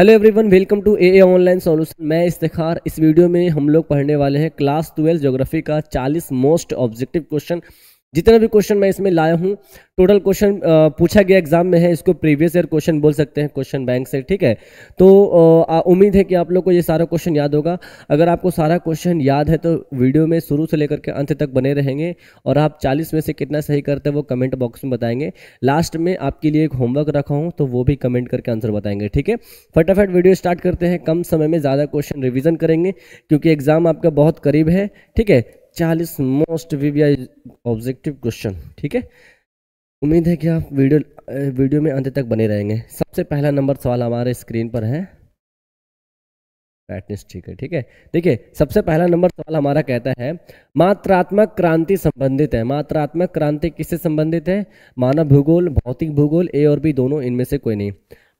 hello everyone welcome to A A online solution मैं इफ्तार इस वीडियो में हम लोग पढ़ने वाले हैं क्लास ट्वेल्व ज्योग्राफी का 40 मोस्ट ऑब्जेक्टिव क्वेश्चन जितना भी क्वेश्चन मैं इसमें लाया हूँ टोटल क्वेश्चन पूछा गया एग्जाम में है इसको प्रीवियस ईयर क्वेश्चन बोल सकते हैं क्वेश्चन बैंक से ठीक है तो उम्मीद है कि आप लोग को ये सारा क्वेश्चन याद होगा अगर आपको सारा क्वेश्चन याद है तो वीडियो में शुरू से लेकर के अंत तक बने रहेंगे और आप चालीस में से कितना सही करते हैं वो कमेंट बॉक्स में बताएंगे लास्ट में आपके लिए एक होमवर्क रखा हूँ तो वो भी कमेंट करके आंसर बताएंगे ठीक है फटाफट वीडियो स्टार्ट करते हैं कम समय में ज़्यादा क्वेश्चन रिविजन करेंगे क्योंकि एग्ज़ाम आपका बहुत करीब है ठीक है चालीस मोस्ट वीवीआई ऑब्जेक्टिव क्वेश्चन ठीक है उम्मीद है कि आप वीडियो वीडियो में अंत तक बने रहेंगे सबसे पहला नंबर सवाल हमारे स्क्रीन पर है ब्राइटनेस ठीक है ठीक है देखिए सबसे पहला नंबर सवाल हमारा कहता है मात्रात्मक क्रांति संबंधित है मात्रात्मक क्रांति किससे संबंधित है मानव भूगोल भौतिक भूगोल ए और बी दोनों इनमें से कोई नहीं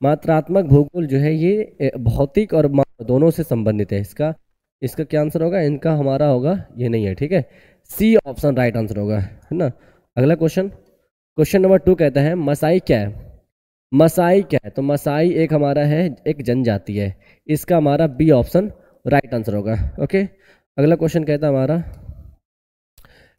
मात्रात्मक भूगोल जो है ये भौतिक और दोनों से संबंधित है इसका इसका क्या आंसर होगा इनका हमारा होगा ये नहीं है ठीक है सी ऑप्शन राइट आंसर होगा है ना अगला क्वेश्चन क्वेश्चन नंबर टू कहता है मसाई क्या है मसाई क्या है तो मसाई एक हमारा है एक जनजाति है इसका हमारा बी ऑप्शन राइट आंसर होगा ओके अगला क्वेश्चन कहता है हमारा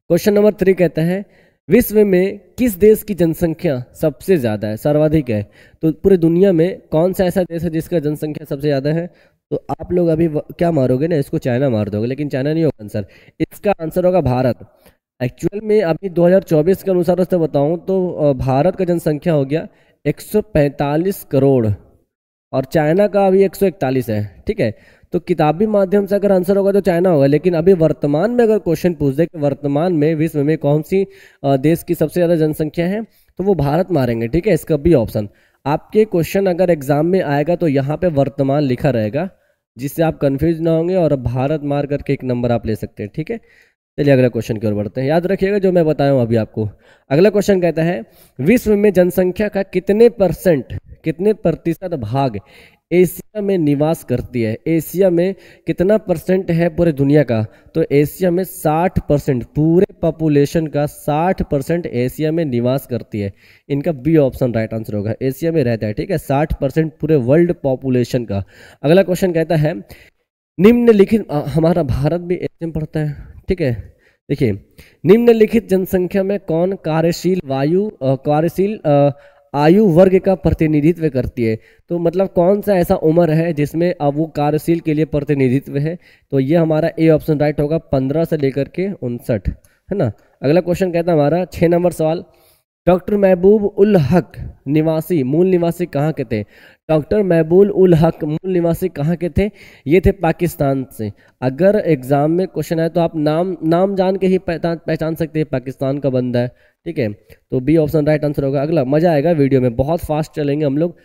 क्वेश्चन नंबर थ्री कहता है विश्व में किस देश की जनसंख्या सबसे ज़्यादा है सर्वाधिक है तो पूरी दुनिया में कौन सा ऐसा देश है जिसका जनसंख्या सबसे ज़्यादा है तो आप लोग अभी क्या मारोगे ना इसको चाइना मार दोगे लेकिन चाइना नहीं होगा आंसर इसका आंसर होगा भारत एक्चुअल में अभी 2024 के अनुसार उससे बताऊँ तो भारत का जनसंख्या हो गया 145 करोड़ और चाइना का अभी 141 है ठीक है तो किताबी माध्यम से अगर आंसर होगा तो चाइना होगा लेकिन अभी वर्तमान में अगर क्वेश्चन पूछ दे कि वर्तमान में विश्व में कौन सी देश की सबसे ज़्यादा जनसंख्या है तो वो भारत मारेंगे ठीक है इसका भी ऑप्शन आपके क्वेश्चन अगर एग्ज़ाम में आएगा तो यहाँ पे वर्तमान लिखा रहेगा जिससे आप कन्फ्यूज ना होंगे और भारत मार करके एक नंबर आप ले सकते हैं ठीक है चलिए अगला क्वेश्चन की ओर बढ़ते हैं याद रखिएगा जो मैं बताया हूँ अभी आपको अगला क्वेश्चन कहता है विश्व में जनसंख्या का कितने परसेंट कितने प्रतिशत भाग एशिया में निवास करती है एशिया में कितना परसेंट है पूरे दुनिया का तो एशिया में 60 परसेंट पूरे पॉपुलेशन का 60 परसेंट एशिया में निवास करती है इनका बी ऑप्शन राइट आंसर होगा एशिया में रहता है ठीक है 60 परसेंट पूरे वर्ल्ड पॉपुलेशन का अगला क्वेश्चन कहता है निम्नलिखित हमारा भारत भी एशिया में पड़ता है ठीक है देखिए निम्नलिखित जनसंख्या में कौन कार्यशील वायु कार्यशील आयु वर्ग का प्रतिनिधित्व करती है तो मतलब कौन सा ऐसा उम्र है जिसमें अब वो कार्यशील के लिए प्रतिनिधित्व है तो ये हमारा ए ऑप्शन राइट होगा पंद्रह से लेकर के उनसठ है ना अगला क्वेश्चन कहता है हमारा छः नंबर सवाल डॉक्टर महबूब उल हक निवासी मूल निवासी कहाँ के थे डॉक्टर महबूब उल हक मूल निवासी कहाँ के थे ये थे पाकिस्तान से अगर एग्ज़ाम में क्वेश्चन आए तो आप नाम नाम जान के ही पहचान पहचान सकते हैं पाकिस्तान का बंदा है ठीक है तो बी ऑप्शन राइट आंसर होगा अगला मज़ा आएगा वीडियो में बहुत फास्ट चलेंगे हम लोग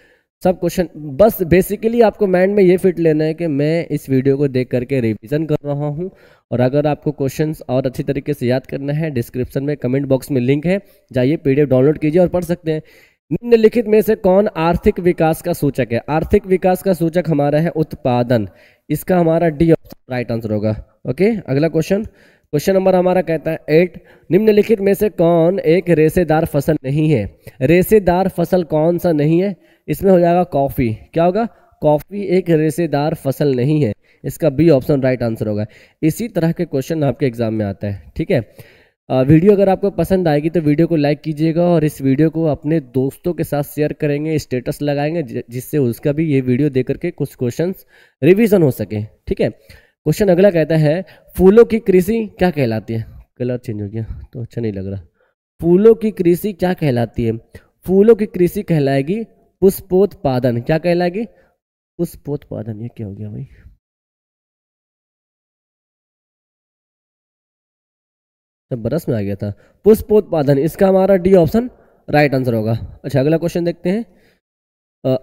सब क्वेश्चन बस बेसिकली आपको माइंड में ये फिट लेना है कि मैं इस वीडियो को देख करके रिविजन कर रहा हूँ और अगर आपको क्वेश्चंस और अच्छी तरीके से याद करना है डिस्क्रिप्शन में कमेंट बॉक्स में लिंक है जाइए पीडीएफ डाउनलोड कीजिए और पढ़ सकते हैं निम्नलिखित में से कौन आर्थिक विकास का सूचक है आर्थिक विकास का सूचक हमारा है उत्पादन इसका हमारा डी ऑप्शन राइट आंसर होगा ओके अगला क्वेश्चन क्वेश्चन नंबर हमारा कहता है एट निम्नलिखित में से कौन एक रेसेदार फसल नहीं है रेसेदार फसल कौन सा नहीं है इसमें हो जाएगा कॉफ़ी क्या होगा कॉफ़ी एक रेसेदार फसल नहीं है इसका बी ऑप्शन राइट आंसर होगा इसी तरह के क्वेश्चन आपके एग्जाम में आता है ठीक है वीडियो अगर आपको पसंद आएगी तो वीडियो को लाइक कीजिएगा और इस वीडियो को अपने दोस्तों के साथ शेयर करेंगे स्टेटस लगाएंगे जिससे उसका भी ये वीडियो दे करके कुछ क्वेश्चन रिविजन हो सके ठीक है क्वेश्चन अगला कहता है फूलों की कृषि क्या कहलाती है कलर चेंज हो गया तो अच्छा नहीं लग रहा फूलों की कृषि क्या कहलाती है फूलों की कृषि कहलाएगी पुष्पोत्पादन क्या कहलाएगी पुष्पोत्पादन ये क्या हो गया भाई तो बरस में आ गया था पुष्पोत्पादन इसका हमारा डी ऑप्शन राइट आंसर होगा अच्छा अगला क्वेश्चन देखते हैं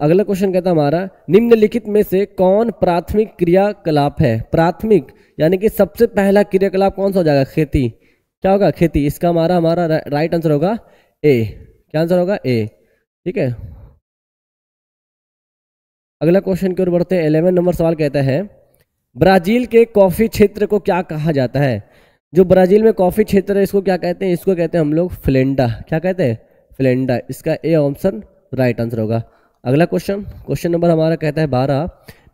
अगला क्वेश्चन कहता है हमारा निम्नलिखित में से कौन प्राथमिक क्रियाकलाप है प्राथमिक यानी कि सबसे पहला क्रियाकलाप कौन सा हो जाएगा खेती क्या होगा खेती इसका हमारा हमारा राइट आंसर होगा ए क्या आंसर होगा ए ठीक है अगला क्वेश्चन की ओर बढ़ते हैं एलेवन नंबर सवाल कहता है ब्राज़ील के कॉफ़ी क्षेत्र को क्या कहा जाता है जो ब्राज़ील में कॉफ़ी क्षेत्र है इसको क्या कहते हैं इसको कहते हैं हम लोग फ्लेंडा क्या कहते हैं फ्लेंडा इसका ए ऑप्शन राइट आंसर होगा अगला क्वेश्चन क्वेश्चन नंबर हमारा कहता है बारह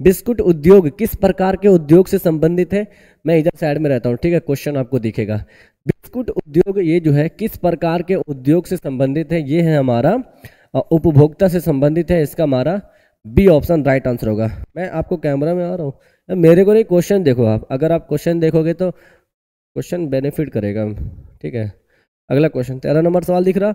बिस्कुट उद्योग किस प्रकार के उद्योग से संबंधित है मैं इधर साइड में रहता हूँ ठीक है क्वेश्चन आपको दिखेगा बिस्कुट उद्योग ये जो है किस प्रकार के उद्योग से संबंधित है ये है हमारा उपभोक्ता से संबंधित है इसका हमारा बी ऑप्शन राइट आंसर होगा मैं आपको कैमरा में आ रहा हूँ मेरे को नहीं क्वेश्चन देखो आप अगर आप क्वेश्चन देखोगे तो क्वेश्चन बेनिफिट करेगा ठीक है अगला क्वेश्चन तेरह नंबर सवाल दिख रहा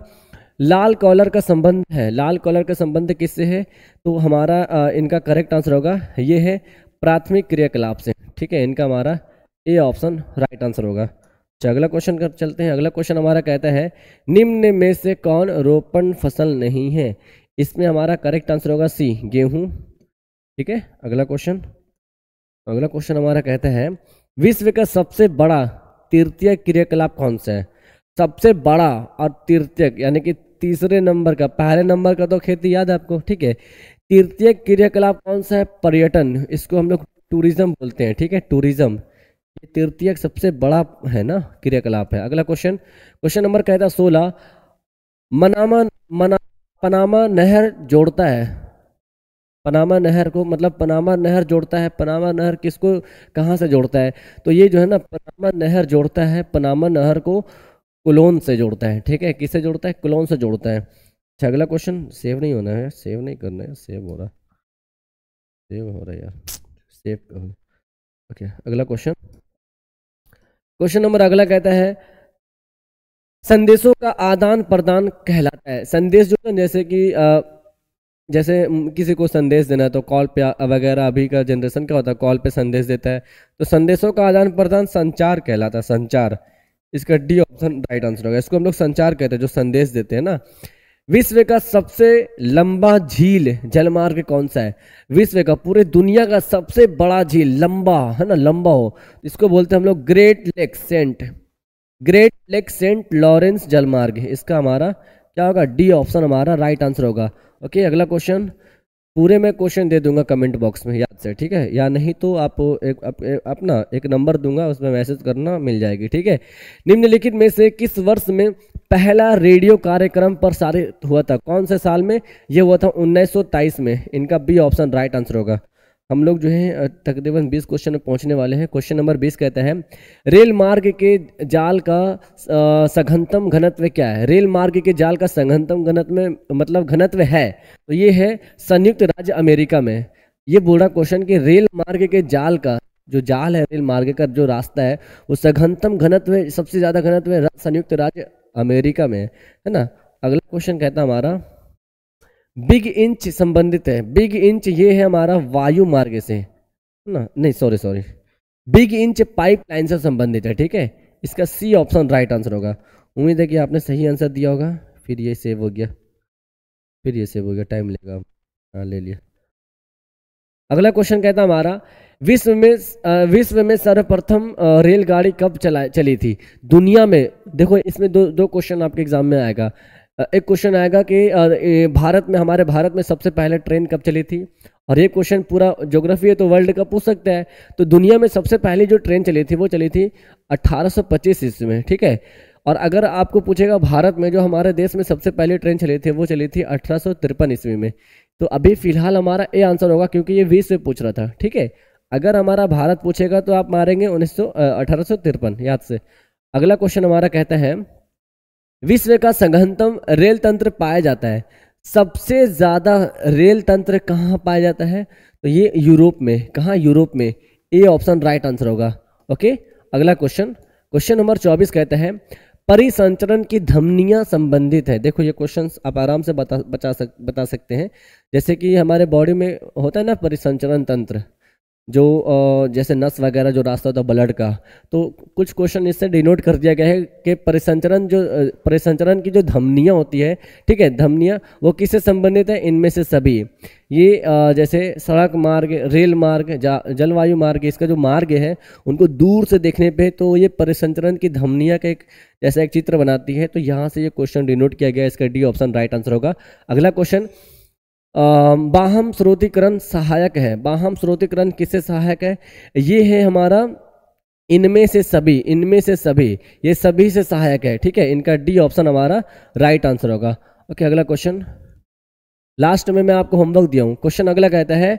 लाल कॉलर का संबंध है लाल कॉलर का संबंध किससे है तो हमारा आ, इनका करेक्ट आंसर होगा ये है प्राथमिक क्रियाकलाप से ठीक है इनका हमारा ए ऑप्शन राइट आंसर होगा अच्छा अगला क्वेश्चन कर चलते हैं अगला क्वेश्चन हमारा कहता है निम्न में से कौन रोपण फसल नहीं है इसमें हमारा करेक्ट आंसर होगा सी गेहूं ठीक है अगला क्वेश्चन अगला क्वेश्चन हमारा कहता है विश्व का सबसे बड़ा तृतीय क्रियाकलाप कौन सा है सबसे बड़ा और तृतीय यानी कि तीसरे नंबर का पहले नंबर का तो खेती याद है आपको ठीक है तृतीय क्रियाकलाप कौन सा है पर्यटन इसको हम लोग टूरिज्म बोलते हैं ठीक है टूरिज्म तृतीय सबसे बड़ा है ना क्रियाकलाप है अगला क्वेश्चन क्वेश्चन नंबर कहता है सोलह मनामा मना पनामा नहर जोड़ता है पनामा नहर को मतलब पनामा नहर जोड़ता है पनामा नहर किसको कहाँ से जोड़ता है तो ये जो है ना पनामा नहर जोड़ता है पनामा नहर को कुलोन से जोड़ता है ठीक है किससे जोड़ता है कुलोन से जोड़ता है अच्छा अगला क्वेश्चन सेव नहीं होना है सेव नहीं करना है सेव हो रहा सेव हो रहा है यार सेव ओके अगला क्वेश्चन क्वेश्चन नंबर अगला कहता है संदेशों का आदान प्रदान कहलाता है संदेश जो है जैसे कि जैसे किसी को संदेश देना है तो कॉल पे वगैरह अभी का जनरेशन क्या होता है कॉल पे संदेश देता है तो संदेशों का आदान प्रदान संचार कहलाता है संचार इसका डी ऑप्शन राइट आंसर होगा इसको हम लोग संचार कहते हैं जो संदेश देते हैं ना विश्व का सबसे लंबा झील जलमार्ग कौन सा है विश्व का पूरे दुनिया का सबसे बड़ा झील लंबा है ना लंबा हो इसको बोलते हैं हम लोग great lake saint great lake Saint Lawrence जलमार्ग इसका हमारा क्या होगा डी ऑप्शन हमारा राइट आंसर होगा ओके अगला क्वेश्चन पूरे मैं क्वेश्चन दे दूंगा कमेंट बॉक्स में याद से ठीक है या नहीं तो आप एक अपना एक, एक नंबर दूंगा उसमें मैसेज करना मिल जाएगी ठीक है निम्नलिखित में से किस वर्ष में पहला रेडियो कार्यक्रम प्रसारित हुआ था कौन से साल में यह हुआ था उन्नीस में इनका बी ऑप्शन राइट आंसर होगा हम लोग जो है तकरीबन 20 क्वेश्चन में पहुंचने वाले हैं क्वेश्चन नंबर 20 कहता है रेल मार्ग के जाल का सघनतम घनत्व क्या है रेल मार्ग के जाल का सघनतम घनत्व मतलब घनत्व है तो ये है संयुक्त राज्य अमेरिका में ये बोल रहा क्वेश्चन कि रेल मार्ग के जाल का जो जाल है रेल मार्ग का जो रास्ता है वो सघनतम घनत्व सबसे ज़्यादा घनत्व संयुक्त राज्य अमेरिका में है ना अगला क्वेश्चन कहता हमारा बिग इंच संबंधित है बिग इंच ये है हमारा वायु मार्ग से ना नहीं sorry sorry big inch pipeline से संबंधित है ठीक है इसका सी ऑप्शन राइट आंसर होगा उम्मीद है कि आपने सही आंसर दिया होगा फिर ये सेव हो गया फिर ये सेव हो गया टाइम लेगा हाँ ले लिया अगला क्वेश्चन कहता हमारा विश्व में विश्व में सर्वप्रथम रेलगाड़ी कब चला चली थी दुनिया में देखो इसमें दो दो क्वेश्चन आपके एग्जाम में आएगा एक क्वेश्चन आएगा कि भारत में हमारे भारत में सबसे पहले ट्रेन कब चली थी और ये क्वेश्चन पूरा ज्योग्राफी है तो वर्ल्ड कप पूछ सकते हैं तो दुनिया में सबसे पहली जो ट्रेन चली थी वो चली थी 1825 ईस्वी में ठीक है और अगर आपको पूछेगा भारत में जो हमारे देश में सबसे पहली ट्रेन चली थी वो चली थी अठारह ईस्वी में तो अभी फिलहाल हमारा ये आंसर होगा क्योंकि ये बीस में पूछ रहा था ठीक है अगर हमारा भारत पूछेगा तो आप मारेंगे उन्नीस सौ याद से अगला क्वेश्चन हमारा कहता है विश्व का संघनतम रेल तंत्र पाया जाता है सबसे ज़्यादा रेल तंत्र कहाँ पाया जाता है तो ये यूरोप में कहाँ यूरोप में ए ऑप्शन राइट आंसर होगा ओके अगला क्वेश्चन क्वेश्चन नंबर चौबीस कहते हैं परिसंचरण की धमनियाँ संबंधित है देखो ये क्वेश्चन आप आराम से बता बचा सक बता सकते हैं जैसे कि हमारे बॉडी में होता है ना परिसंचरण तंत्र जो जैसे नस वगैरह जो रास्ता होता है ब्लड का तो कुछ क्वेश्चन इससे डिनोट कर दिया गया है कि परिसंचरण जो परिसंचरण की जो धमनियाँ होती है ठीक है धमनियाँ वो किससे संबंधित है इनमें से सभी ये जैसे सड़क मार्ग रेल मार्ग जलवायु मार्ग इसका जो मार्ग है उनको दूर से देखने पे तो ये परिसंचरण की धमनियाँ का एक जैसा एक चित्र बनाती है तो यहाँ से ये क्वेश्चन डिनोट किया गया इसका डी ऑप्शन राइट आंसर होगा अगला क्वेश्चन बाहम स्रोतिकरण सहायक है बाहम स्रोतिकरण किससे सहायक है ये है हमारा इनमें से सभी इनमें से सभी ये सभी से सहायक है ठीक है इनका डी ऑप्शन हमारा राइट आंसर होगा ओके अगला क्वेश्चन लास्ट में मैं आपको होमवर्क दिया हूँ क्वेश्चन अगला कहता है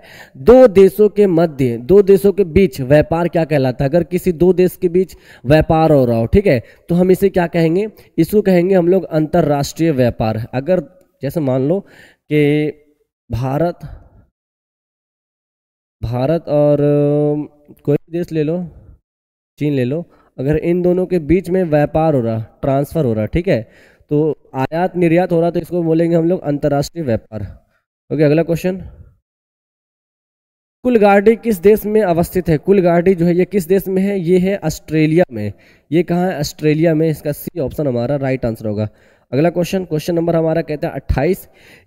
दो देशों के मध्य दो देशों के बीच व्यापार क्या कहलाता है अगर किसी दो देश के बीच व्यापार हो रहा हो ठीक है तो हम इसे क्या कहेंगे इसको कहेंगे हम लोग अंतर्राष्ट्रीय व्यापार अगर जैसे मान लो कि भारत भारत और कोई भी देश ले लो चीन ले लो अगर इन दोनों के बीच में व्यापार हो रहा ट्रांसफ़र हो रहा ठीक है तो आयात निर्यात हो रहा तो इसको बोलेंगे हम लोग अंतर्राष्ट्रीय व्यापार ओके अगला क्वेश्चन गाड़ी किस देश में अवस्थित है गाड़ी जो है ये किस देश में है ये है ऑस्ट्रेलिया में ये कहाँ है ऑस्ट्रेलिया में इसका सी ऑप्शन हमारा राइट आंसर होगा अगला क्वेश्चन क्वेश्चन नंबर हमारा कहता है 28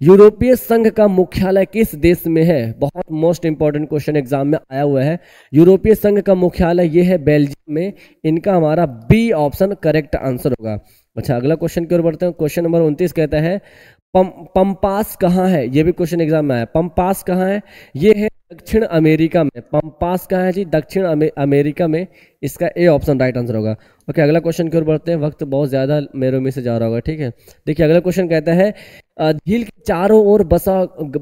यूरोपीय संघ का मुख्यालय किस देश में है बहुत मोस्ट इंपॉर्टेंट क्वेश्चन एग्जाम में आया हुआ है यूरोपीय संघ का मुख्यालय यह है बेल्जियम में इनका हमारा बी ऑप्शन करेक्ट आंसर होगा अच्छा अगला क्वेश्चन की ओर बढ़ते हैं क्वेश्चन नंबर उनतीस कहता है पंपास कहाँ है यह भी क्वेश्चन एग्जाम में आया पंपास कहाँ है यह है दक्षिण अमेरिका में पंपास कहाँ है जी दक्षिण अमे, अमेरिका में इसका ए ऑप्शन राइट आंसर होगा ओके अगला क्वेश्चन की ओर बढ़ते हैं वक्त बहुत ज़्यादा मेरे में से जा रहा होगा ठीक है देखिए अगला क्वेश्चन कहता है झील के चारों ओर बसा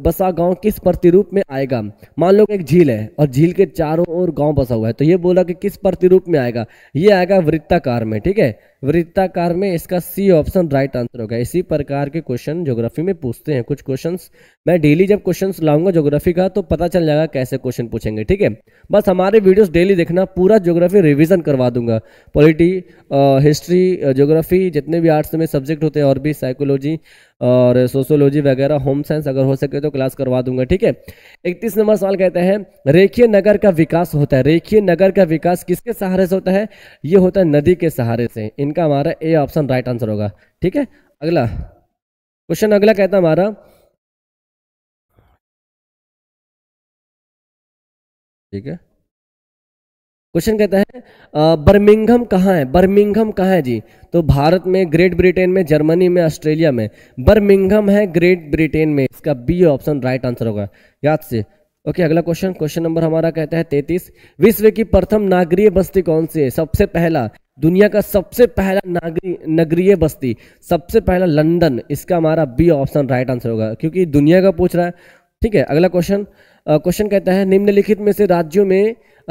बसा गांव किस प्रतिरूप में आएगा मान लो एक झील है और झील के चारों ओर गांव बसा हुआ है तो ये बोला कि किस प्रतिरूप में आएगा ये आएगा वृत्ताकार में ठीक है वृत्ताकार में इसका सी ऑप्शन राइट आंसर होगा इसी प्रकार के क्वेश्चन ज्योग्राफी में पूछते हैं कुछ क्वेश्चन मैं डेली जब क्वेश्चन लाऊंगा ज्योग्राफी का तो पता चल जाएगा कैसे क्वेश्चन पूछेंगे ठीक है बस हमारे वीडियोज डेली देखना पूरा ज्योग्राफी रिविजन करवा दूंगा पॉलिटी हिस्ट्री ज्योग्राफी जितने भी आर्ट्स में सब्जेक्ट होते हैं और भी साइकोलॉजी और सोशोलॉजी वगैरह होम साइंस अगर हो सके तो क्लास करवा दूंगा ठीक है इकतीस नंबर सवाल कहते हैं रेखीय नगर का विकास होता है रेखीय नगर का विकास किसके सहारे से होता है ये होता है नदी के सहारे से इनका हमारा ए ऑप्शन राइट आंसर होगा ठीक है अगला क्वेश्चन अगला कहता हमारा ठीक है क्वेश्चन कहता है बर्मिंगम कहाँ है बर्मिंगम कहाँ है जी तो भारत में ग्रेट ब्रिटेन में जर्मनी में ऑस्ट्रेलिया में बर्मिंगम है ग्रेट ब्रिटेन में इसका बी ऑप्शन राइट आंसर होगा याद से ओके okay, अगला क्वेश्चन क्वेश्चन नंबर हमारा कहता है तैतीस विश्व की प्रथम नागरीय बस्ती कौन सी है सबसे पहला दुनिया का सबसे पहला नागरी नगरीय बस्ती सबसे पहला लंदन इसका हमारा बी ऑप्शन राइट आंसर होगा क्योंकि दुनिया का पूछ रहा है ठीक है अगला क्वेश्चन क्वेश्चन कहता है निम्नलिखित में से राज्यों में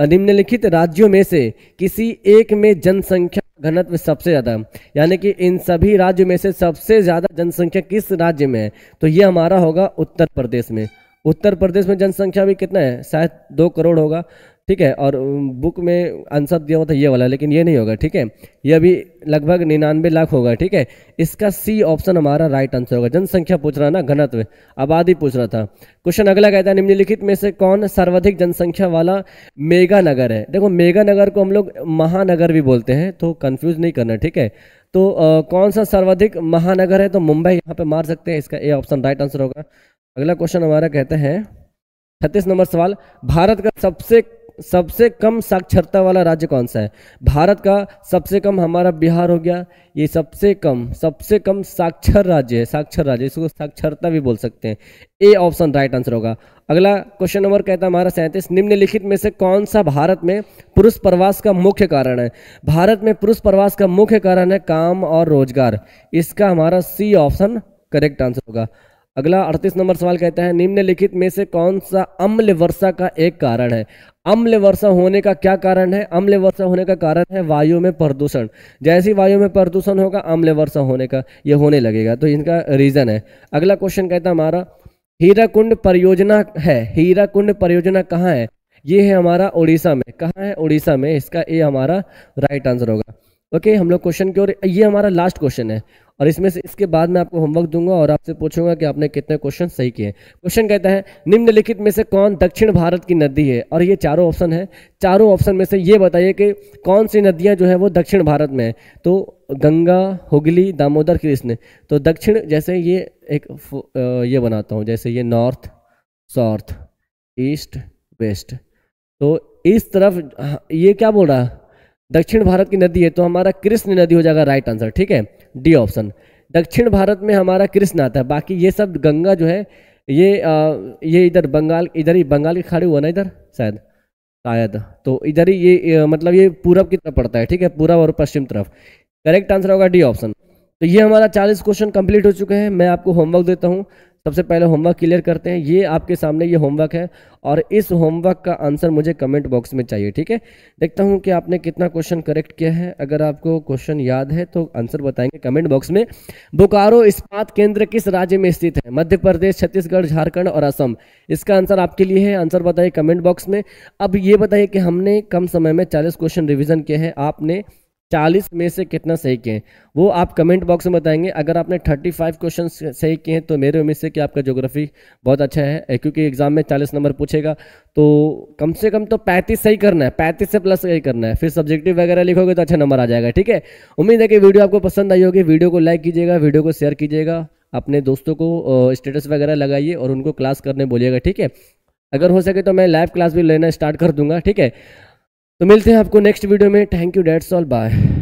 निम्नलिखित राज्यों में से किसी एक में जनसंख्या घनत्व सबसे ज़्यादा यानी कि इन सभी राज्यों में से सबसे ज़्यादा जनसंख्या किस राज्य में है तो ये हमारा होगा उत्तर प्रदेश में उत्तर प्रदेश में जनसंख्या भी कितना है शायद दो करोड़ होगा ठीक है और बुक में आंसर दिया हुआ था ये वाला लेकिन ये नहीं होगा ठीक है ये अभी लगभग निन्यानवे लाख होगा ठीक है इसका सी ऑप्शन हमारा राइट आंसर होगा जनसंख्या पूछ रहा ना घनत्व आबादी पूछ रहा था क्वेश्चन अगला कहता है निम्नलिखित में से कौन सर्वाधिक जनसंख्या वाला मेगा नगर है देखो मेगा नगर को हम लोग महानगर भी बोलते हैं तो कन्फ्यूज नहीं करना ठीक है तो आ, कौन सा सर्वाधिक महानगर है तो मुंबई यहाँ पे मार सकते हैं इसका ए ऑप्शन राइट आंसर होगा अगला क्वेश्चन हमारा कहते हैं छत्तीस नंबर सवाल भारत का सबसे सबसे कम साक्षरता वाला राज्य कौन सा है भारत का सबसे कम हमारा बिहार हो गया ये सबसे कम सबसे कम साक्षर राज्य है साक्षर राज्य इसको साक्षरता भी बोल सकते हैं ए ऑप्शन राइट आंसर होगा अगला क्वेश्चन नंबर कहता है हमारा सैंतीस निम्नलिखित में से कौन सा भारत में पुरुष प्रवास का मुख्य कारण है भारत में पुरुष प्रवास का मुख्य कारण है काम और रोजगार इसका हमारा सी ऑप्शन करेक्ट आंसर होगा अगला अड़तीस नंबर सवाल कहता है निम्नलिखित में से कौन सा अम्ल वर्षा का एक कारण है अम्ल वर्षा होने का क्या कारण है अम्ल वर्षा होने का कारण है वायु में प्रदूषण जैसी वायु में प्रदूषण होगा अम्ल वर्षा होने का ये होने लगेगा तो इनका रीज़न है अगला क्वेश्चन कहता हमारा हीरा कुंड परियोजना है हीरा कुंड परियोजना कहाँ है ये है हमारा उड़ीसा में कहाँ है उड़ीसा में इसका ये हमारा राइट आंसर होगा ओके हम लोग क्वेश्चन की ओर ये हमारा लास्ट क्वेश्चन है और इसमें से इसके बाद मैं आपको होमवर्क दूंगा और आपसे पूछूंगा कि आपने कितने क्वेश्चन सही किए क्वेश्चन कहता है निम्नलिखित में से कौन दक्षिण भारत की नदी है और ये चारों ऑप्शन है चारों ऑप्शन में से ये बताइए कि कौन सी नदियाँ जो है वो दक्षिण भारत में है तो गंगा हुगली दामोदर कृष्ण तो दक्षिण जैसे ये एक ये बनाता हूँ जैसे ये नॉर्थ साउथ ईस्ट वेस्ट तो इस तरफ हाँ, ये क्या बोल रहा है दक्षिण भारत की नदी है तो हमारा कृष्ण नदी हो जाएगा राइट आंसर ठीक है डी ऑप्शन दक्षिण भारत में हमारा कृष्ण आता है बाकी ये सब गंगा जो है ये आ, ये इधर बंगाल इधर ही बंगाल की खाड़ी हुआ ना इधर शायद शायद तो इधर ही ये मतलब ये पूरब की तरफ पड़ता है ठीक है पूरब और पश्चिम तरफ करेक्ट आंसर होगा डी ऑप्शन तो ये हमारा चालीस क्वेश्चन कंप्लीट हो चुके हैं मैं आपको होमवर्क देता हूँ सबसे पहले होमवर्क क्लियर करते हैं ये आपके सामने ये होमवर्क है और इस होमवर्क का आंसर मुझे कमेंट बॉक्स में चाहिए ठीक है देखता हूँ कि आपने कितना क्वेश्चन करेक्ट किया है अगर आपको क्वेश्चन याद है तो आंसर बताएंगे कमेंट बॉक्स में बोकारो इस्पात केंद्र किस राज्य में स्थित है मध्य प्रदेश छत्तीसगढ़ झारखंड और असम इसका आंसर आपके लिए है आंसर बताइए कमेंट बॉक्स में अब ये बताइए कि हमने कम समय में चालीस क्वेश्चन रिविजन किए हैं आपने चालीस में से कितना सही किए वो आप कमेंट बॉक्स में बताएंगे अगर आपने थर्टी फाइव क्वेश्चन सही किए हैं तो मेरे उम्मीद से कि आपका ज्योग्राफी बहुत अच्छा है क्योंकि एग्जाम में चालीस नंबर पूछेगा तो कम से कम तो पैंतीस सही करना है पैंतीस से प्लस सही करना है फिर सब्जेक्टिव वगैरह लिखोगे तो अच्छा नंबर आ जाएगा ठीक है उम्मीद है कि वीडियो आपको पसंद आई होगी वीडियो को लाइक कीजिएगा वीडियो को शेयर कीजिएगा अपने दोस्तों को स्टेटस वगैरह लगाइए और उनको क्लास करने बोलिएगा ठीक है अगर हो सके तो मैं लाइव क्लास भी लेना स्टार्ट कर दूंगा ठीक है तो मिलते हैं आपको नेक्स्ट वीडियो में thank you that's all bye